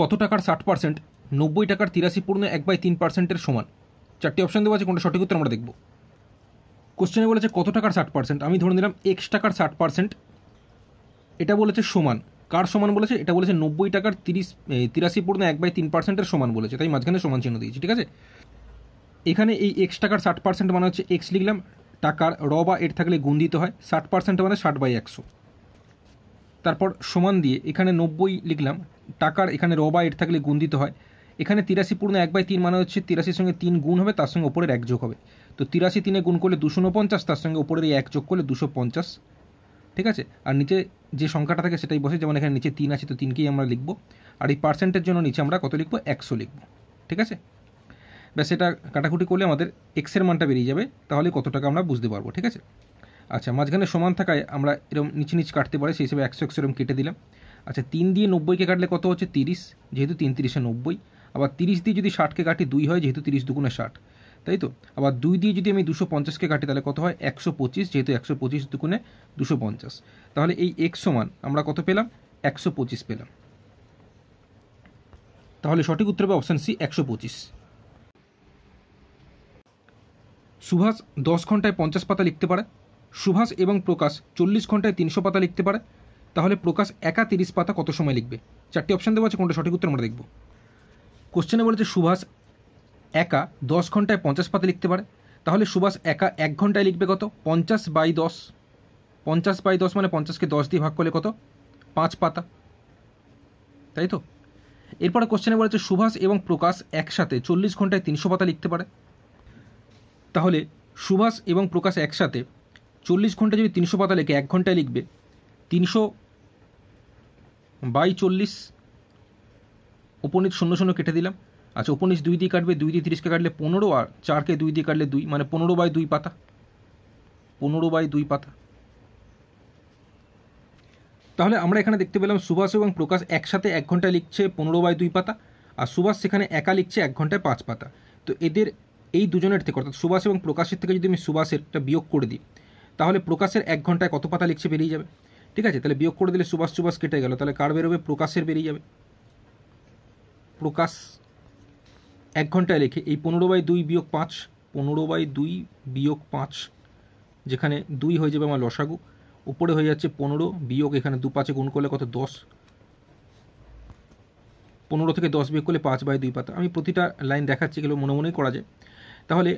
কত টাকার ষাট পার্সেন্ট নব্বই টাকার তিরাশি পূর্ণ এক বাই তিন পার্সেন্টের সমান চারটি অপশান দেওয়া আছে কোনটা সঠিক উত্তর আমরা দেখব কোশ্চেনে বলেছে কত টাকার ষাট পার্সেন্ট আমি ধরে নিলাম এক্স টাকার ষাট পার্সেন্ট এটা বলেছে সমান কার সমান বলেছে এটা বলেছে নব্বই টাকার তিরিশ তিরাশি পূর্ণ এক বাই তিন পার্সেন্টের সমান বলেছে তাই মাঝখানে সমান চিহ্ন দিয়েছি ঠিক আছে এখানে এই এক্স টাকার ষাট পার্সেন্ট মানে হচ্ছে এক্স লিখলাম টাকার র বা এর থাকলে গুণ দিতে হয় ষাট পার্সেন্ট মানে ষাট বাই একশো তারপর সমান দিয়ে এখানে নব্বই লিখলাম টাকার এখানে র বা এর থাকলে গুণ দিতে হয় এখানে তিরাশি পূর্ণ এক বাই তিন মানে হচ্ছে তিরাশির সঙ্গে তিন গুণ হবে তার সঙ্গে ওপরের এক যোগ হবে তো তিরাশি তিনে গুণ করলে দুশো উনপঞ্চাশ তার সঙ্গে ওপরের এক যোগ করলে দুশো পঞ্চাশ ঠিক আছে আর নিচে যে সংখ্যাটা থাকে সেটাই বসে যেমন এখানে নিচে তিন আছে তো তিনকেই আমরা লিখবো আর এই পার্সেন্টের জন্য নিচে আমরা কত লিখবো একশো লিখবো ঠিক আছে ব্যাস এটা কাটাকুটি করলে আমাদের এক্সের মানটা বেরিয়ে যাবে তাহলে কত টাকা আমরা বুঝতে পারবো ঠিক আছে আচ্ছা মাঝখানে সমান থাকায় আমরা এরকম নিচে নিচে কাটতে পারি সেই হিসেবে একশো একশো এরকম কেটে দিলাম আচ্ছা তিন দিয়ে নব্বইকে কাটলে কত হচ্ছে তিরিশ যেহেতু তিন তিরিশে নব্বই আবার তিরিশ দিয়ে যদি ষাটকে কাটি দুই হয় যেহেতু তিরিশ দুগুণে ষাট তাই তো আবার দুই দিয়ে যদি আমি দুশো পঞ্চাশকে কাটি তাহলে কত হয় একশো পঁচিশ যেহেতু একশো পঁচিশ দুগুণে দুশো পঞ্চাশ তাহলে এই এক সমান আমরা কত পেলাম একশো পঁচিশ পেলাম তাহলে সঠিক উত্তর হবে অপশান সি একশো পঁচিশ সুভাষ দশ ঘন্টায় পঞ্চাশ পাতা লিখতে পারে সুভাষ এবং প্রকাশ চল্লিশ ঘন্টায় তিনশো পাতা লিখতে পারে তাহলে প্রকাশ একা তিরিশ পাতা কত সময় লিখবে চারটি অপশান দেওয়া আছে কোনটা সঠিক উত্তর আমরা দেখব কোশ্চেনে বলেছে সুভাষ একা দশ ঘন্টায় পঞ্চাশ পাতা লিখতে পারে তাহলে সুভাষ একা এক ঘন্টায় লিখবে কত পঞ্চাশ বাই দশ পঞ্চাশ বাই দশ মানে পঞ্চাশকে দশ দিয়ে ভাগ করলে কত পাঁচ পাতা তাই তো এরপরে কোশ্চেনে বলেছে সুভাষ এবং প্রকাশ একসাথে চল্লিশ ঘন্টায় তিনশো পাতা লিখতে পারে তাহলে সুভাষ এবং প্রকাশ একসাথে চল্লিশ ঘন্টায় যদি তিনশো পাতা লেখে এক ঘন্টায় লিখবে তিনশো বাই চল্লিশ উপনীত শূন্য শূন্য কেটে দিলাম আচ্ছা উপনীত দুই দিয়ে কাটবে দুই দিয়ে তিরিশকে কাটলে পনেরো আর চারকে দুই দিয়ে কাটলে দুই মানে পনেরো বাই দুই পাতা পনেরো বাই দুই পাতা তাহলে আমরা এখানে দেখতে পেলাম সুভাষ এবং প্রকাশ একসাথে এক ঘন্টায় লিখছে পনেরো বাই দুই পাতা আর সুভাষ সেখানে একা লিখছে এক ঘন্টায় পাঁচ পাতা তো এদের এই দুজনের থেকে অর্থাৎ সুভাষ এবং প্রকাশের থেকে যদি আমি সুভাষের একটা বিয়োগ করে দিই তাহলে প্রকাশের এক ঘন্টায় কত পাতা লিখছে বেরিয়ে যাবে ঠিক আছে তাহলে বিয়োগ করে দিলে সুভাষ সুভাষ কেটে গেল তাহলে কার বেরোবে প্রকাশের বেরিয়ে যাবে প্রকাশ এক ঘন্টায় লেখে এই পনেরো বাই দুই বিয়োগ পাঁচ পনেরো বাই দুই বিয়োগ পাঁচ যেখানে দুই হয়ে যাবে আমার লসাগু উপরে হয়ে যাচ্ছে পনেরো বিয়োগ এখানে দু পাঁচে গুণ করলে কত দশ পনেরো থেকে দশ বিয়োগ করলে পাঁচ বাই দুই পাতা আমি প্রতিটা লাইন দেখাচ্ছি এগুলো মনে মনেই করা যায় তাহলে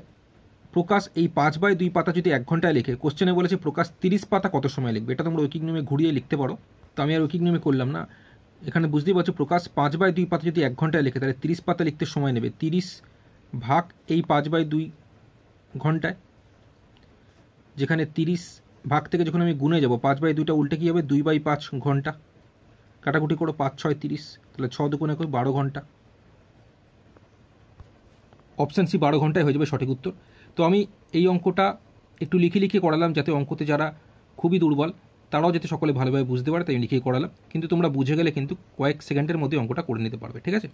প্রকাশ এই পাঁচ বাই দুই পাতা যদি এক ঘন্টায় লেখে কোশ্চেনে বলেছে প্রকাশ তিরিশ পাতা কত সময় লিখবে এটা তোমরা ঐকিক নিয়মে ঘুরিয়ে লিখতে পারো তো আমি আর ঐকিক নিয়মে করলাম না এখানে বুঝতেই পারছো প্রকাশ পাঁচ বাই দুই পাতা যদি এক ঘন্টায় লেখে তাহলে তিরিশ পাতা লিখতে সময় নেবে তিরিশ ভাগ এই পাঁচ বাই দুই ঘন্টায় যেখানে তিরিশ ভাগ থেকে যখন আমি গুনে যাবো পাঁচ বাই দুইটা উল্টে কী হবে দুই বাই পাঁচ ঘন্টা কাটাকুটি করো পাঁচ ছয় তিরিশ তাহলে ছ দুগুণে করে বারো ঘন্টা অপশান সি বারো ঘন্টায় হয়ে যাবে সঠিক উত্তর তো আমি এই অঙ্কটা একটু লিখে লিখে করালাম যাতে অঙ্কতে যারা খুবই দুর্বল তারাও যাতে সকলে ভালোভাবে বুঝতে পারে তাই লিখেই করালাম কিন্তু তোমরা বুঝে গেলে কিন্তু কয়েক সেকেন্ডের মধ্যে অঙ্কটা করে নিতে পারবে ঠিক আছে